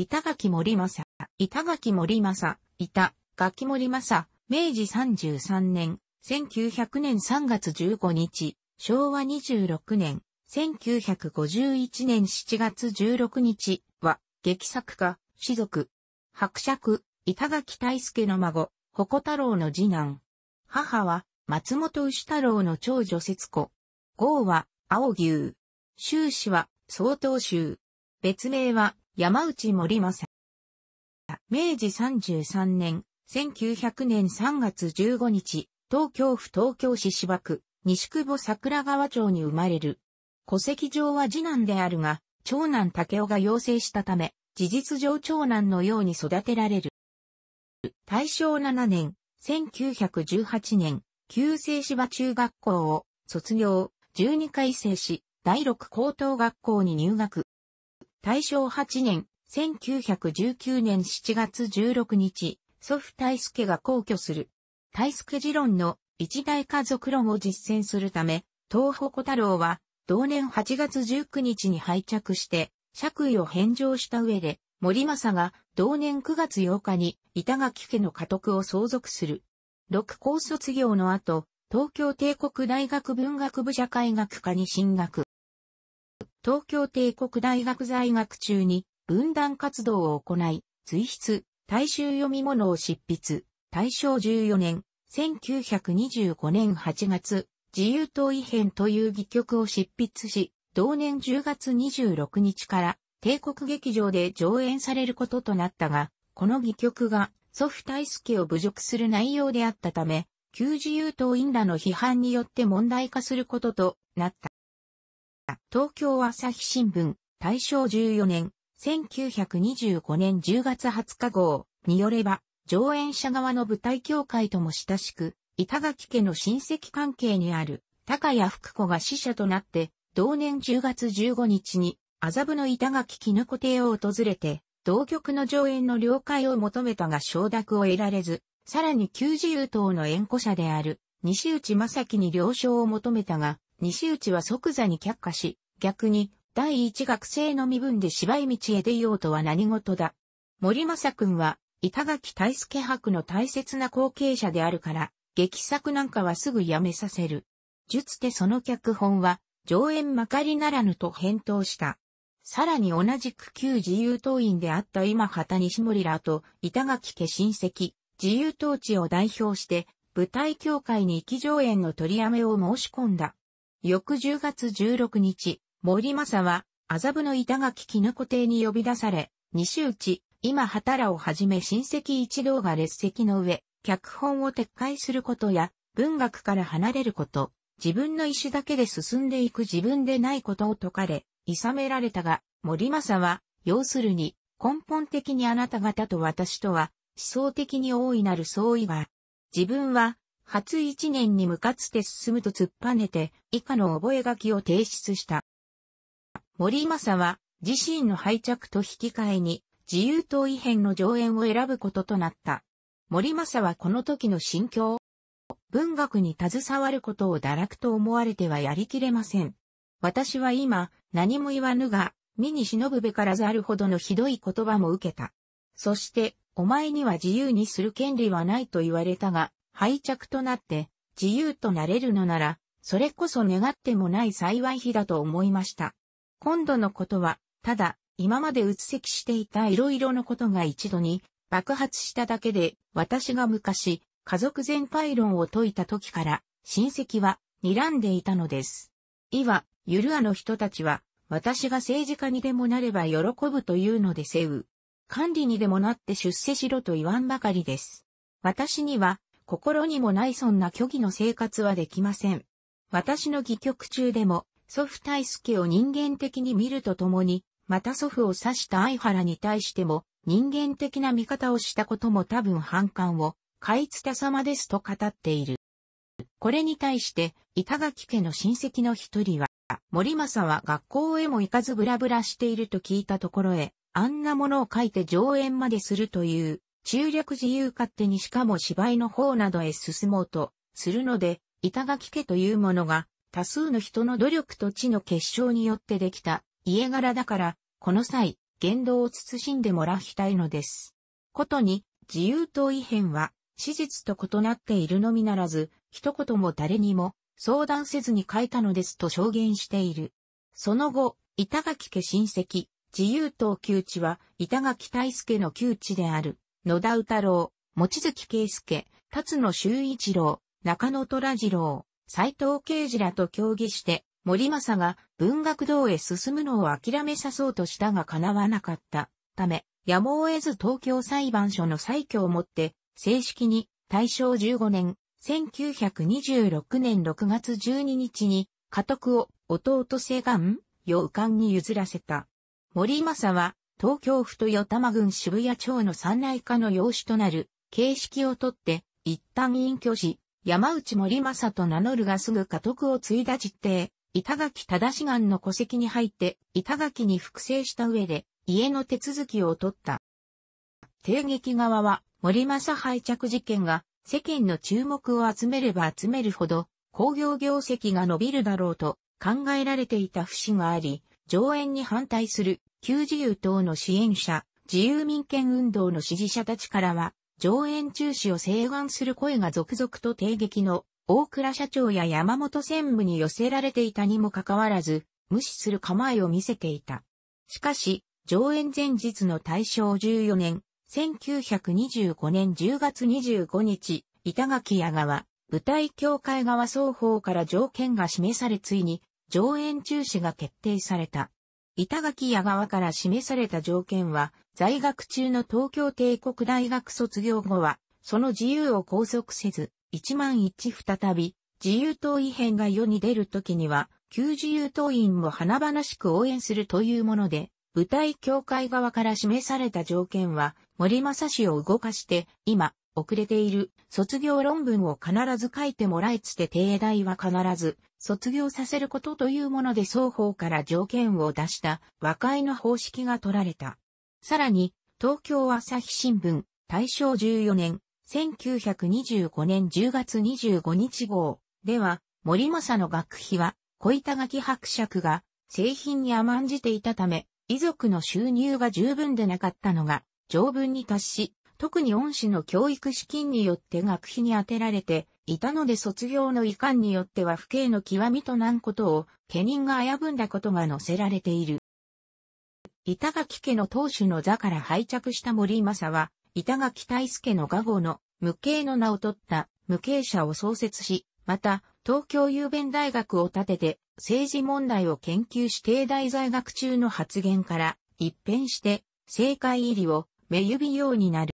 板垣森政、板垣森政、板垣森政、明治33年、1900年3月15日、昭和26年、1951年7月16日は、劇作家、士族、伯爵、板垣大助の孫、鉾太郎の次男。母は、松本牛太郎の長女節子。号は、青牛。修氏は、曹洞州。別名は、山内森正。明治33年、1900年3月15日、東京府東京市芝区、西久保桜川町に生まれる。戸籍上は次男であるが、長男竹雄が養成したため、事実上長男のように育てられる。大正7年、1918年、旧制芝中学校を卒業、12回生し、第6高等学校に入学。大正8年、1919年7月16日、祖父大助が皇居する。大助次論の一大家族論を実践するため、東保小太郎は、同年8月19日に拝着して、爵位を返上した上で、森政が同年9月8日に板垣家の家督を相続する。六高卒業の後、東京帝国大学文学部社会学科に進学。東京帝国大学在学中に文壇活動を行い、随筆、大衆読み物を執筆、大正14年、1925年8月、自由党異変という戯曲を執筆し、同年10月26日から帝国劇場で上演されることとなったが、この戯曲が祖父大介を侮辱する内容であったため、旧自由党員らの批判によって問題化することとなった。東京朝日新聞、大正14年、1925年10月20日号によれば、上演者側の舞台協会とも親しく、板垣家の親戚関係にある、高谷福子が死者となって、同年10月15日に、麻布の板垣絹子邸を訪れて、同局の上演の了解を求めたが承諾を得られず、さらに旧自由党の縁故者である、西内正樹に了承を求めたが、西内は即座に却下し、逆に、第一学生の身分で芝居道へ出ようとは何事だ。森正君は、板垣大助博の大切な後継者であるから、劇作なんかはすぐやめさせる。術てその脚本は、上演まかりならぬと返答した。さらに同じく旧自由党員であった今畑西森らと板垣家親戚、自由統治を代表して、舞台協会に行き上演の取りやめを申し込んだ。翌10月16日、森政は、麻布の板垣絹子邸に呼び出され、西内、今畑らをはじめ親戚一同が列席の上、脚本を撤回することや、文学から離れること、自分の意思だけで進んでいく自分でないことを説かれ、諌められたが、森政は、要するに、根本的にあなた方と私とは、思想的に大いなる相違が、自分は、初一年に向かって進むと突っぱねて、以下の覚書を提出した。森正は、自身の敗着と引き換えに、自由党異変の上演を選ぶこととなった。森正はこの時の心境。文学に携わることを堕落と思われてはやりきれません。私は今、何も言わぬが、身に忍ぶべからざるほどのひどい言葉も受けた。そして、お前には自由にする権利はないと言われたが、廃着となって自由となれるのなら、それこそ願ってもない幸い日だと思いました。今度のことは、ただ、今までうつせきしていたいろいろのことが一度に爆発しただけで、私が昔、家族全廃論を解いた時から、親戚は睨んでいたのです。いわ、ゆるあの人たちは、私が政治家にでもなれば喜ぶというのでせう。管理にでもなって出世しろと言わんばかりです。私には、心にもないそんな虚偽の生活はできません。私の戯曲中でも、祖父大介を人間的に見るとともに、また祖父を指した相原に対しても、人間的な見方をしたことも多分反感を、買いつた様ですと語っている。これに対して、板垣家の親戚の一人は、森政は学校へも行かずブラブラしていると聞いたところへ、あんなものを書いて上演までするという、中略自由勝手にしかも芝居の方などへ進もうとするので、板垣家というものが多数の人の努力と地の結晶によってできた家柄だから、この際、言動を慎んでもらいたいのです。ことに、自由党異変は、史実と異なっているのみならず、一言も誰にも相談せずに書いたのですと証言している。その後、板垣家親戚、自由党旧地は板垣大助の旧地である。野田太郎、望月圭介、辰野修一郎、中野虎次郎、斎藤慶二らと協議して、森政が文学堂へ進むのを諦めさそうとしたが叶わなかったため、やむを得ず東京裁判所の裁挙をもって、正式に大正15年、1926年6月12日に、家督を弟瀬願、洋館に譲らせた。森政は東京府と多玉郡渋谷町の三内化の養子となる形式をとって、一旦隠居し、山内森正と名乗るがすぐ家督を継いだ実定、板垣忠志願の戸籍に入って、板垣に複製した上で、家の手続きを取った。帝劇側は、森正廃着事件が、世間の注目を集めれば集めるほど、工業業績が伸びるだろうと考えられていた節があり、上演に反対する旧自由党の支援者、自由民権運動の支持者たちからは、上演中止を請願する声が続々と定撃の大倉社長や山本専務に寄せられていたにもかかわらず、無視する構えを見せていた。しかし、上演前日の大正14年、1925年10月25日、板垣屋側、舞台協会側双方から条件が示されついに、上演中止が決定された。板垣矢川から示された条件は、在学中の東京帝国大学卒業後は、その自由を拘束せず、一万一再び、自由党異変が世に出るときには、旧自由党員も華々しく応援するというもので、舞台協会側から示された条件は、森正氏を動かして、今、遅れている、卒業論文を必ず書いてもらえつて帝大は必ず、卒業させることというもので双方から条件を出した和解の方式が取られた。さらに、東京朝日新聞、大正14年、1925年10月25日号では、森正の学費は、小板垣伯爵が製品に甘んじていたため、遺族の収入が十分でなかったのが、条文に達し、特に恩師の教育資金によって学費に充てられていたので卒業の遺憾によっては不敬の極みとなんことを、家人が危ぶんだことが載せられている。板垣家の当主の座から拝着した森政は、板垣大助の画号の無形の名を取った無形者を創設し、また、東京郵便大学を建てて、政治問題を研究し帝大在学中の発言から、一変して、政界入りを目指ようになる。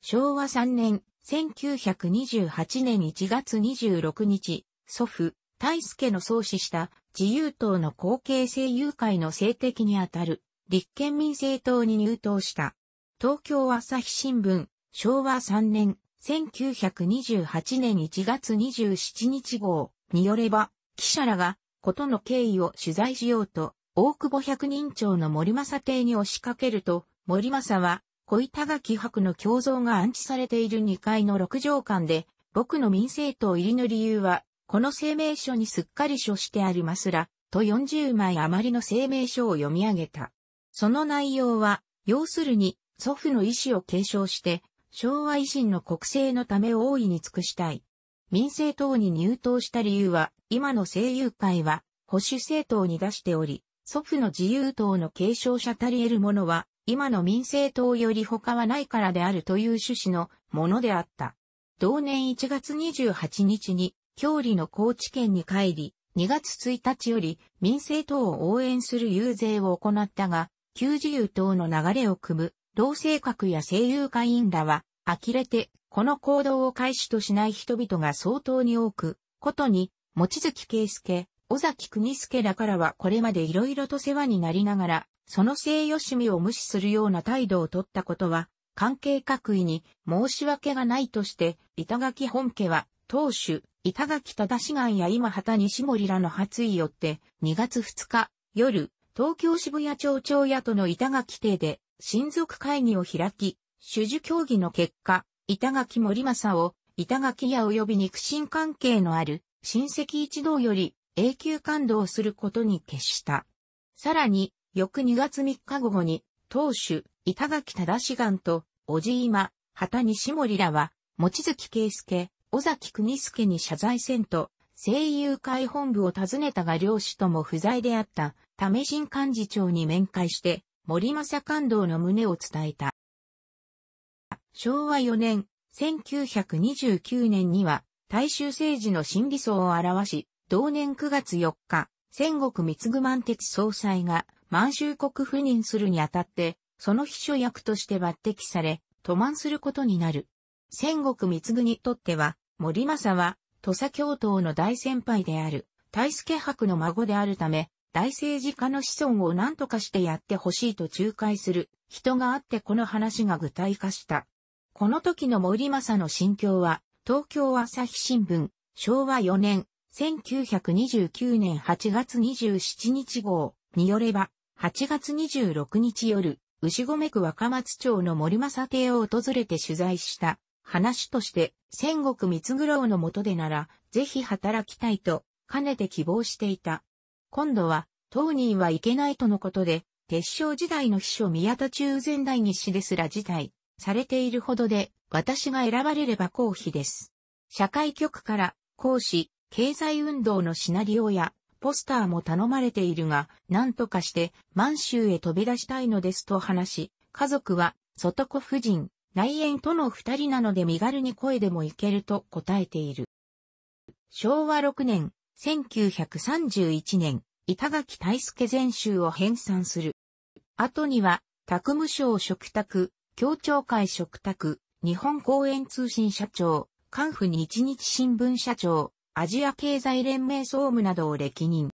昭和3年、1928年1月26日、祖父、大輔の創始した自由党の後継政友会の政敵にあたる立憲民政党に入党した。東京朝日新聞、昭和3年、1928年1月27日号によれば、記者らが、ことの経緯を取材しようと、大久保百人町の森政邸に押しかけると、森政は、小板垣博の胸像が安置されている2階の6畳館で、僕の民政党入りの理由は、この声明書にすっかり書してありますら、と40枚余りの声明書を読み上げた。その内容は、要するに、祖父の意思を継承して、昭和維新の国政のため大いに尽くしたい。民政党に入党した理由は、今の声優会は、保守政党に出しており、祖父の自由党の継承者たり得るものは、今の民政党より他はないからであるという趣旨のものであった。同年1月28日に、郷里の高知県に帰り、2月1日より民政党を応援する遊説を行ったが、旧自由党の流れを組む、同性格や声優会員らは、呆れて、この行動を開始としない人々が相当に多く、ことに、持月圭介、尾崎国助らからはこれまでいろいろと世話になりながら、その性よしみを無視するような態度をとったことは、関係各位に申し訳がないとして、板垣本家は、当主、板垣忠志願や今畑西森らの発意よって、2月2日、夜、東京渋谷町長屋との板垣邸で、親族会議を開き、主事協議の結果、板垣森正を、板垣屋及び肉親関係のある、親戚一同より、永久感動することに決した。さらに、翌2月3日午後に、当主、板垣忠志願と、おじいま、畑西森らは、望月圭介、尾崎国介に謝罪せんと、声優会本部を訪ねたが両氏とも不在であった、ため新幹事長に面会して、森正感動の旨を伝えた。昭和4年、1929年には、大衆政治の新理想を表し、同年9月4日、戦国三具満鉄総裁が満州国赴任するにあたって、その秘書役として抜擢され、都満することになる。戦国三具にとっては、森政は、土佐教頭の大先輩である、大助伯の孫であるため、大政治家の子孫を何とかしてやってほしいと仲介する人があってこの話が具体化した。この時の森政の心境は、東京朝日新聞、昭和4年1929年8月27日号によれば、8月26日夜、牛込区若松町の森正邸を訪れて取材した話として、戦国三つ郎の下でなら、ぜひ働きたいと、かねて希望していた。今度は、当人はいけないとのことで、鉄章時代の秘書宮田中前大日誌ですら辞退、されているほどで、私が選ばれれば公費です。社会局から、講師、経済運動のシナリオやポスターも頼まれているが、何とかして満州へ飛び出したいのですと話し、家族は、外子夫人、内縁との二人なので身軽に声でも行けると答えている。昭和6年、1931年、板垣大助全集を編纂する。後には、宅務省食卓、協調会食卓、日本公園通信社長、官府日日新聞社長、アジア経済連盟総務などを歴任。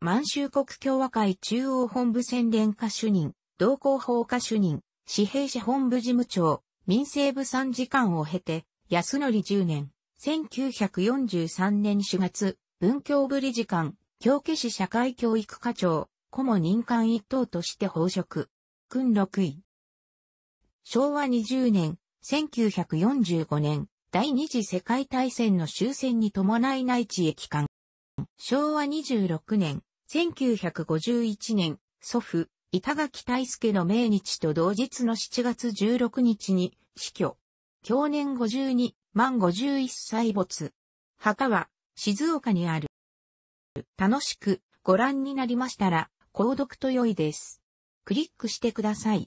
満州国共和会中央本部宣伝課主任、同行法課主任、紙幣社本部事務長、民政部参事官を経て、安則10年、1943年4月、文教部理事官、京家市社会教育課長、顧問任官一等として報職。訓6位。昭和20年、1945年、第二次世界大戦の終戦に伴い内地へ帰還。昭和26年、1951年、祖父、板垣大助の命日と同日の7月16日に死去。去年52、満51歳没。墓は、静岡にある。楽しくご覧になりましたら、購読と良いです。クリックしてください。